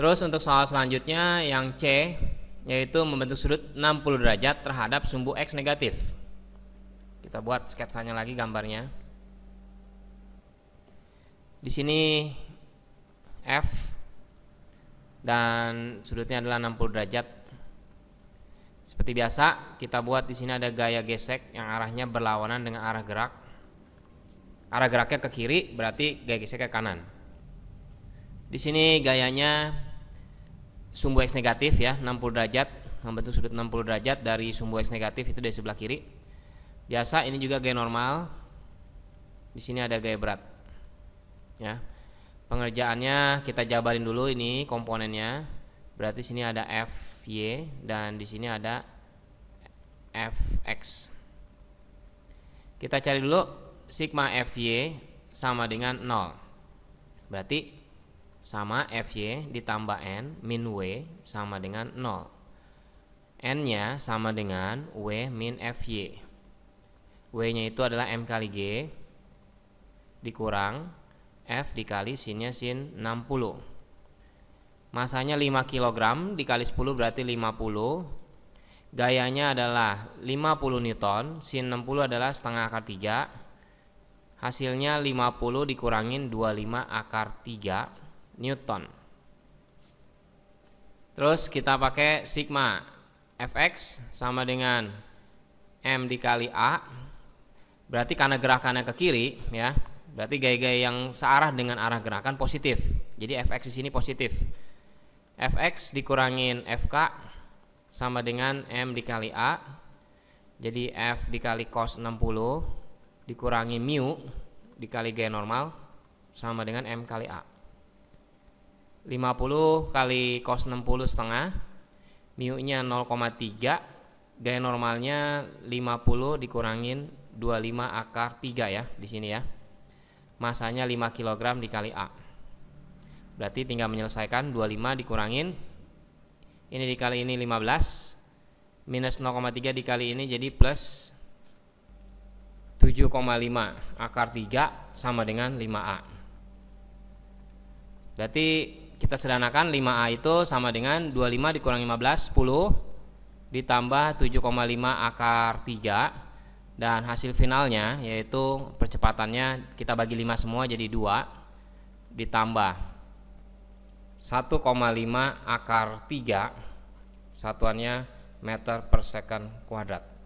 Terus untuk soal selanjutnya yang C yaitu membentuk sudut 60 derajat terhadap sumbu X negatif. Kita buat sketsanya lagi gambarnya. Di sini F dan sudutnya adalah 60 derajat. Seperti biasa, kita buat di sini ada gaya gesek yang arahnya berlawanan dengan arah gerak. Arah geraknya ke kiri, berarti gaya geseknya ke kanan. Di sini gayanya sumbu X negatif ya 60 derajat membentuk sudut 60 derajat dari sumbu X negatif itu dari sebelah kiri biasa ini juga gaya normal di sini ada gaya berat ya pengerjaannya kita jabarin dulu ini komponennya berarti sini ada FY dan di sini ada FX kita cari dulu sigma FY sama dengan 0 berarti sama FY ditambah N min W sama dengan 0. N-nya sama dengan W min FY. W-nya itu adalah M kali G dikurang F dikali sinnya sin 60. Masanya 5 kg dikali 10 berarti 50. Gayanya adalah 50 Newton, sin 60 adalah setengah akar 3. Hasilnya 50 dikurangin 25 akar 3 Newton. Terus kita pakai sigma fx sama dengan m dikali a. Berarti karena gerakannya ke kiri ya, berarti gaya-gaya yang searah dengan arah gerakan positif. Jadi fx di sini positif. fx dikurangin fk sama dengan m dikali a. Jadi f dikali cos 60 dikurangi mu dikali gaya normal sama dengan m kali a. 50 kali cos 60 setengah mu-nya 0,3 gaya normalnya 50 dikurangin 25 akar 3 ya di sini ya masanya 5 kg dikali A berarti tinggal menyelesaikan 25 dikurangin ini dikali ini 15 minus 0,3 dikali ini jadi plus 7,5 akar 3 sama dengan 5A berarti kita sederhanakan 5A itu sama dengan 25 dikurang 15 10 ditambah 7,5 akar 3 dan hasil finalnya yaitu percepatannya kita bagi 5 semua jadi 2 ditambah 1,5 akar 3 satuannya meter per second kuadrat.